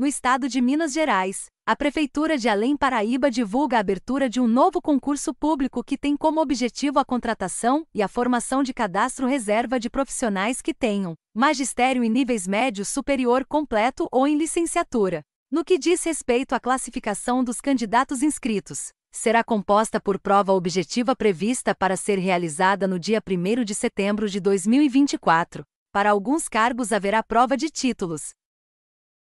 No estado de Minas Gerais, a Prefeitura de Além Paraíba divulga a abertura de um novo concurso público que tem como objetivo a contratação e a formação de cadastro reserva de profissionais que tenham magistério em níveis médio superior completo ou em licenciatura. No que diz respeito à classificação dos candidatos inscritos, será composta por prova objetiva prevista para ser realizada no dia 1 de setembro de 2024. Para alguns cargos haverá prova de títulos,